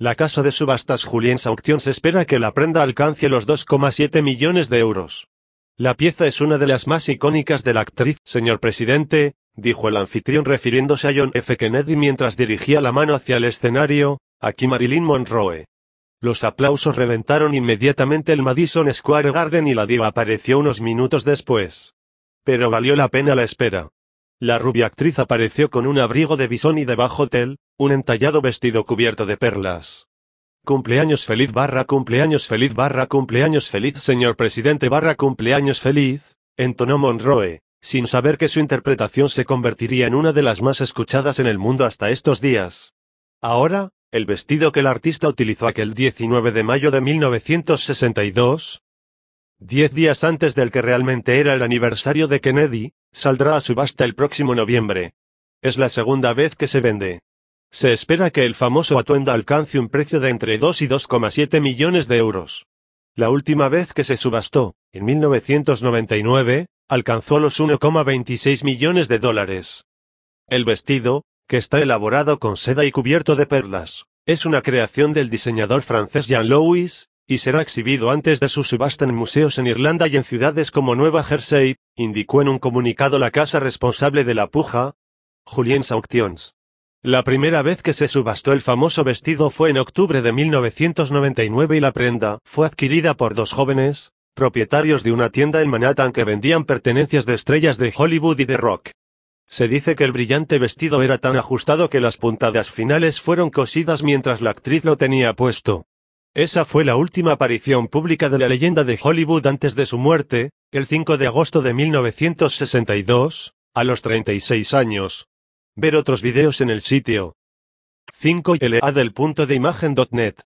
La casa de subastas Julien se espera que la prenda alcance los 2,7 millones de euros. La pieza es una de las más icónicas de la actriz, señor presidente, dijo el anfitrión refiriéndose a John F. Kennedy mientras dirigía la mano hacia el escenario, aquí Marilyn Monroe. Los aplausos reventaron inmediatamente el Madison Square Garden y la diva apareció unos minutos después. Pero valió la pena la espera. La rubia actriz apareció con un abrigo de bisón y debajo tel, un entallado vestido cubierto de perlas. Cumpleaños feliz barra cumpleaños feliz barra cumpleaños feliz señor presidente barra cumpleaños feliz, entonó Monroe, sin saber que su interpretación se convertiría en una de las más escuchadas en el mundo hasta estos días. Ahora, el vestido que el artista utilizó aquel 19 de mayo de 1962, Diez días antes del que realmente era el aniversario de Kennedy, saldrá a subasta el próximo noviembre. Es la segunda vez que se vende. Se espera que el famoso atuendo alcance un precio de entre 2 y 2,7 millones de euros. La última vez que se subastó, en 1999, alcanzó los 1,26 millones de dólares. El vestido, que está elaborado con seda y cubierto de perlas, es una creación del diseñador francés Jean-Louis y será exhibido antes de su subasta en museos en Irlanda y en ciudades como Nueva Jersey, indicó en un comunicado la casa responsable de la puja, Julien Auctions. La primera vez que se subastó el famoso vestido fue en octubre de 1999 y la prenda fue adquirida por dos jóvenes, propietarios de una tienda en Manhattan que vendían pertenencias de estrellas de Hollywood y de rock. Se dice que el brillante vestido era tan ajustado que las puntadas finales fueron cosidas mientras la actriz lo tenía puesto. Esa fue la última aparición pública de la leyenda de Hollywood antes de su muerte, el 5 de agosto de 1962, a los 36 años. Ver otros videos en el sitio 5la del punto de imagen.net.